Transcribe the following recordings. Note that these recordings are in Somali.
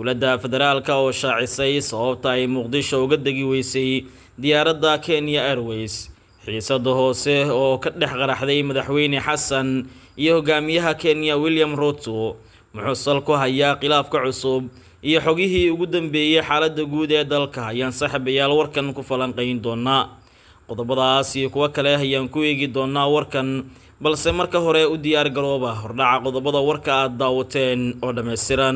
dowladda federaalka oo shaacisay sababta ay muqdisho uga degi weysay diyaaradda kenya airways xiisada hoose oo ka dhex qaraxday madaxweyne xasan iyo hogaamiyaha kenya william ruto muxuu sal ku hayaa khilaafka cusub iyo xogihii ugu dambeeyey xaaladda guud ee dalka ayaan saaxiibayaal warkan ku falanqayn doonaa qodobadaas iyo kuwo kale ayaan ku eegi doonaa warkan balse marka hore u diyaar garooba hordhaca qodobada warka aad daawateen oo dhammaystiran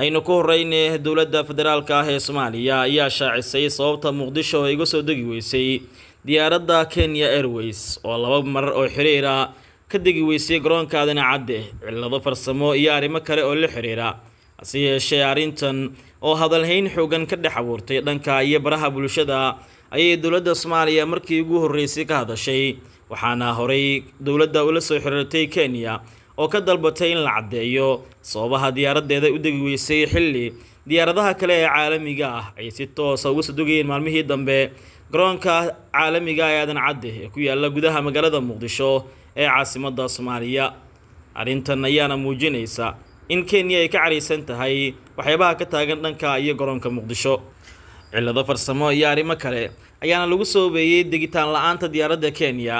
aynu ku horreynay dowladda federaalka ah ee soomaaliya ayaa shaacisay sababta muqdisho oo iga soo degi weysay diyaaradda kenya airways oo laba marar oo xiriira ka degi weysay garoonka adan cillado farsamo iyo arrimo kale oo la xiriira hase yeeshee arrintan oo hadalhayn xoogan ka dhex abuurtay dhanka iyo baraha bulshada ayay dowladda soomaaliya markii ugu horreysay ka hadashay waxaana horay dowladda ula soo xiriirtay kenya oo ka dalbatay in la caddeeyo sababaha diyaaraddeeda u degi weysay xilli diyaaradaha kale ee caalamiga ah ay si toosa ah uga soo sadogayeen maalmihii dambe garoonka caalamiga ah ee aadan cadde ah ee ku yaalla gudaha magaalada muqdisho ee caasimadda soomaaliya arrintan ayaana muujinaysa in kenya ay ka caraysan tahay waxyaabaha ka taagan dhanka iyo garoonka muqdisho cillado farsamo iyo arrimo kale ayaana lagu soo soobeeyey degitaan la-aanta diyaaradda kenya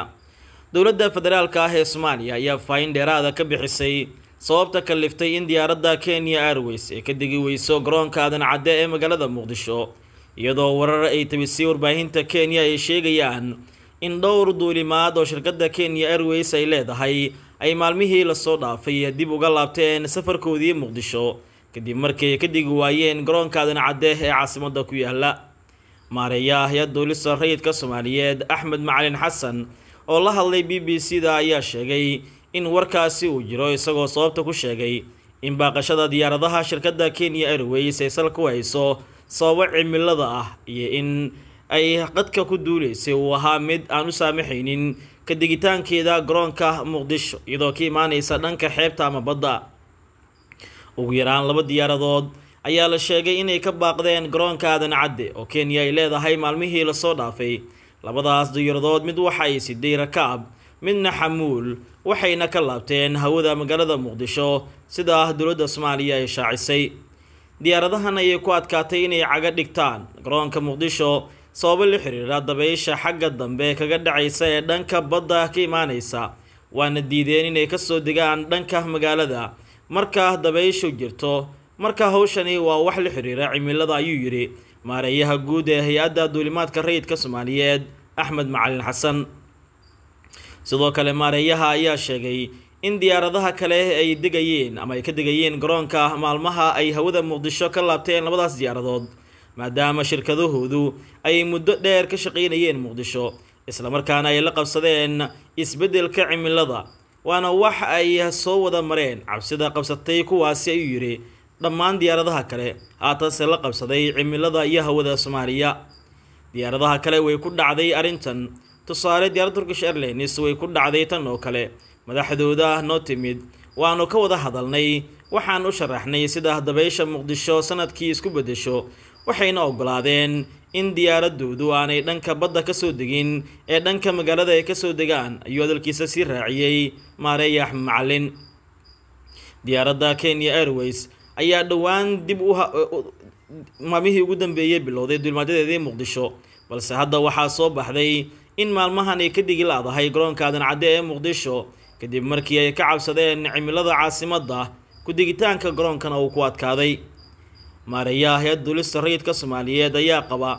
dowladda federaalka ah ee soomaaliya ayaa faahin dheeraada ka bixisay sababta kalliftay in diyaaradda kenya airways ee ka degi weyso garoonka aadan cadde ee magaalada muqdisho iyadoo warar ay tabisay warbaahinta kenya ay sheegayaan in dhowr duulimaad oo shirkadda kenya airways ay leedahay ay maalmihii lasoo dhaafay dib uga laabteen safarkoodii muqdisho kadib markay ka degi waayeen garoonka aadan cadde ee caasimadda ku yaala maareeyaha hay-adda duulista rayidka soomaaliyeed axmed macalin xasan oo la hadlay b b c da ayaa sheegay in warkaasi uu jiro isagoo sababta ku sheegay in baaqashada diyaaradaha shirkadda kenya airways ay sal ku hayso sababo cimilada ah iyo in ay qadka ku duulaysay uu ahaa mid aan u saamaxaynin ka degitaankeeda garoonka muqdisho iyadoo ka imaaneysa dhanka xeebta ama badda ugu yaraan laba diyaaradood ayaa la sheegay inay ka baaqdeen garoonka aadan cadde oo kenya ay leedahay maalmihii lasoo dhaafay labadaas diyaradood mid waxay siday rakaab midna xamuul waxayna ka laabteen hawada magaalada muqdisho sidaa dowladda soomaaliya ay shaacisay diyaaradahan ayay ku adkaatay inay caga dhigtaan garoonka muqdisho sababo la xiriira dabaysha xagga dambe kaga dhacaysa ee dhanka badda ka imaanaysa waana diideen inay kasoo degaan dhanka magaalada markaa dabayshu jirto marka howshani waa wax la xiriira cimilada ayuu yidhi maareeyaha guud ee hay-adda duulimaadka rayidka soomaaliyeed axmed macalin xasan sidoo kale maareeyaha ayaa sheegay in diyaaradaha kale ay degayeen ama ay ka degayeen garoonka maalmaha ay hawada muqdisho ka laabteen labadaas diyaaradood maadaama shirkadahoodu ay muddo dheer ka shaqaynayeen muqdisho isla markaana ay la qabsadeen isbeddelka cimilada waana wax ay soo wada mareen cabsida qabsatay kuwaasi ayuu yidhi dhammaan diyaaradaha kale haatanse la qabsaday cimilada iyo hawada soomaaliya diyaaradaha kale way ku dhacday arrintan tusaale diyaar turkish airlines way ku dhacday tan oo kale madaxdooda noo timid waanu ka wada hadalnay waxaan u sharaxnay sida dabaysha muqdisho sanadkii isku beddesho waxayna ogolaadeen in diyaaradoodu aanay dhanka badda ka soo degin ee dhanka magaalada ay ka soo degaan ayuu hadalkiisa sii raaciyey maareyax macalin diyaaradda kenya airways ayaa dhowaan dib u maalmihii ugu dambeeyey bilowday duulmaadadeedii muqdisho balse hadda waxaa soo baxday in maalmahan ay ka dhigi la garoonka aadan cadde ee muqdisho kadib markii ay ka cabsadeen cimilada caasimadda ku-digitaanka garoonkana uu ku adkaaday maareeyaha hay-ad duulista rayidka soomaaliyeed ayaa qaba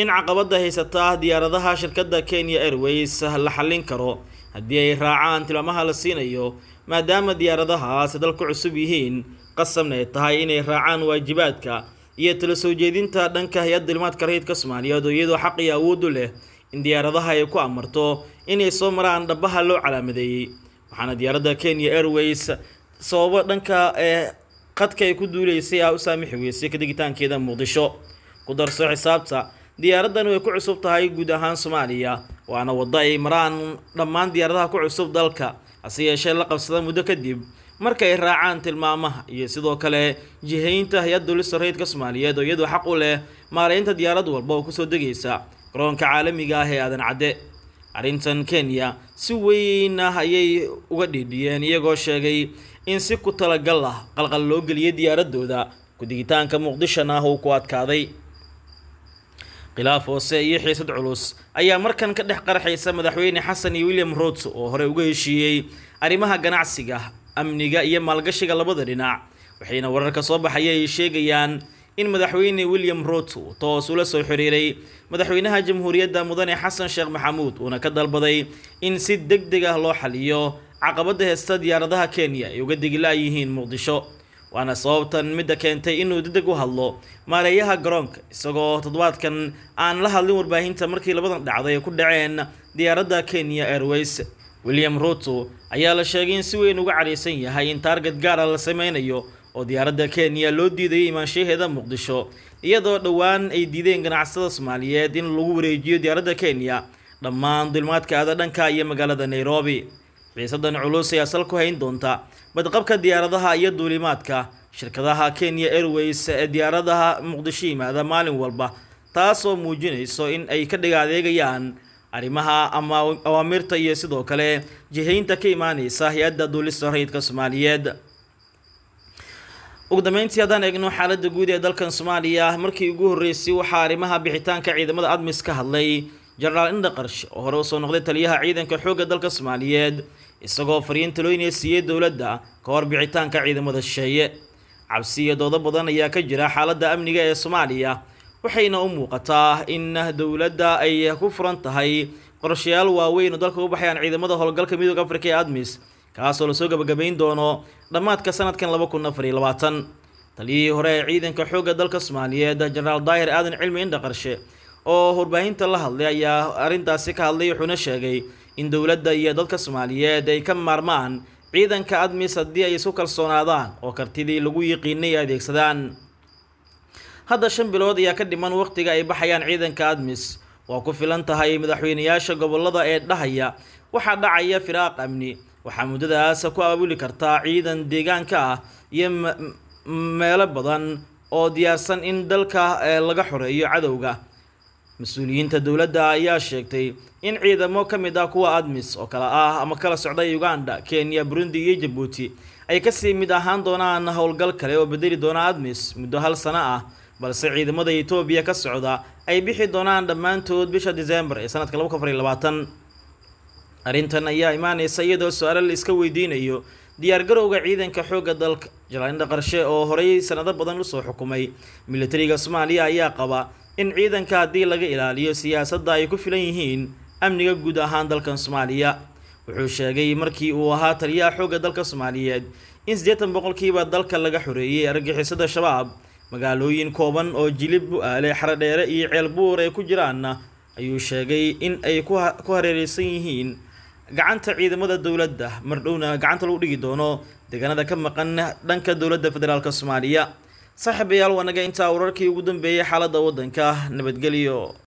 in caqabada haysataa diyaaradaha shirkadda kenya airways la xallin karo haddii ay raacaan tilmaamaha la siinayo maadaama diyaaradahaas dalku cusub yihiin qasamna ay tahay inay raacaan waajibaadka iyo tala soo jeedinta dhanka hay-adda limaadka rayidka soomaaliyeed oo iyadoo xaq iyo awood u leh in diyaaradaha ay ku amarto inay soo maraan dhabbaha loo calaamadeeyey waxaana diyaaradda kenya airways sababo dhanka ee eh, qadka ay ku duuleysay ah u saamixi weysay ka degitaankeeda muqdisho ku darso xisaabta diyaaraddan way ku cusub tahay guud ahaan soomaaliya waana waddo ay maraan dhammaan diyaaradaha ku cusub dalka hase yeeshee la qabsada muddo kadib markay raacaan tilmaamaha iyo sidoo kale jihaynta hay ad dowlad sarreedka soomaaliyeed oo iyadoo xaq u leh maalaynta diyaarad walba oo kusoo degaysa garoonka caalamiga ah ee aadan cadde arrintan kenya si weyn ah ayay uga dhiidhiyeen iyagoo sheegay in si ku talagal ah qalqal loo geliyay diyaaradooda ku-digitaanka muqdishona ah uu ku adkaaday khilaaf hoose iyo xiisad culus ayaa markan ka dhex qarxaysa madaxweyne xasan iyo william ruut oo hore uga heshiiyey arrimaha ganacsiga amniga iyo maalgashiga labada dhinac waxayna wararka soo baxaya ay sheegayaan in madaxweyne william ruto toos ula soo xiriiray madaxweynaha jamhuuriyadda mudane xasan sheekh maxamuud uuna ka dalbaday in si deg deg ah loo xaliyo caqabadda heesta diyaaradaha kenya ay uga degilaayihiin muqdisho waana sababtan midda keentay inuu degdeg u hadlo maareeyaha garoonka isagoo toddobaadkan aan la hadlin warbaahinta markii labadan dhacday ay ku dhaceen diyaaradda kenya airways william ruto ayaa la sheegay in si weyn uga cadhaysan yahay in taarget gaara ah la sameynayo oo diyaaradda kenya loo diidayay imaanshaheeda muqdisho iyadoo dhowaan ay diideen ganacsada soomaaliyeed in lagu wareejiyo diyaaradda kenya dhammaan dulmaadkaada dhanka iyo magaalada nairobi xiisadan culus ayaa sal ku hayn doonta badqabka diyaaradaha iyo duulimaadka shirkadaha kenya airways ee diyaaradaha muqdisho yimaada maalin walba taas oo muujinayso in ay ka dhigaadeegayaan arrimaha ama awaamirta iyo sidoo kale jihaynta ka imaaneysa hay-adda duulista rayidka soomaaliyeed ugu dambeyntii haddaan eegno xaalada guud ee dalkan soomaaliya markii ugu horreysay waxaa arrimaha bixitaanka ciidamada admis ka hadlay jenaraal indaqarsh oo hore usoo noqday taliyaha ciidanka xoogga dalka soomaaliyeed isagoo fariin talooyinaya siiyey dowladda ka hor bixitaanka ciidamada shisheeye cabsi iyo doodo badan ayaa ka jira xaaladda amniga ee soomaaliya waxayna u muuqataa in dowladda ay ku furan tahay qorshayaal waaweyn oo dalka u baxayaan ciidamada howlgalka midooda afrika ee admis kaasoo lasoo gabagabayn doono dhammaadka sanadkan laba kun afar iyo labaatan taliyihii hore ee ciidanka xoogga dalka soomaaliyeed jenaraal daahir aadan cilmi indha qarshe oo warbaahinta la hadlay ayaa arrintaasi ka hadlay wuxuuna sheegay in dowladda iyo dadka soomaaliyeed ay ka maarmaan ciidanka admis haddii ay isu kalsoonaadaan oo kartidii lagu yiqiinay ay adeegsadaan hadda shan bilood ayaa ka dhiman wakhtiga ay baxayaan ciidanka admis waa ku filan tahay madaxweynayaasha gobollada ee dhahaya waxaa dhacaya firaaq amni waxaa muddadaas ku abaabuli kartaa ciidan deegaanka ah iyo meelo badan oo diyaarsan in dalka laga xoreeyo cadowga mas-uuliyiinta dowladda ayaa sheegtay in ciidamo ka mid ah kuwa admis oo kale ah ama kala socda uganda kenya burundi iyo jabuuti ay kasii mid ahaan doonaan howlgal kale oo bedeli doona admis muddo hal sano ah balse ciidamada etoobiya ka socda ay bixi doonaan dhammaantood bisha disembar ee sanadka laba kun afariy labaatan arrintan ayaa imaaneysa iyadoo su-aalo la iska weydiinayo diyaargarowga ciidanka xoogga dalka jalaandha qarshe oo horay sanado badan usoo xukumay milatariga soomaaliya ayaa qaba in ciidanka haddii laga ilaaliyo siyaasadda ay ku filan yihiin amniga guud ahaan dalkan soomaaliya wuxuu sheegay markii uu ahaa taliyaha xoogga dalka soomaaliyeed in siddeetan boqolkiiba dalka laga xoreeyay argixisada shabaab magaalooyin kooban oo jilib bu-aale xaradheere iyo ceel buur ay ku jiraanna ayuu sheegay in ay ku hareereysan yihiin gacanta ciidamada dowladda mardhowna gacanta lagu dhigi doono deegaanada ka maqan dhanka dowladda federaalk soomaaliya saaxiibayaal waa naga intaa wararkii ugu dambeeyay xaaladda waddanka nabadgelyo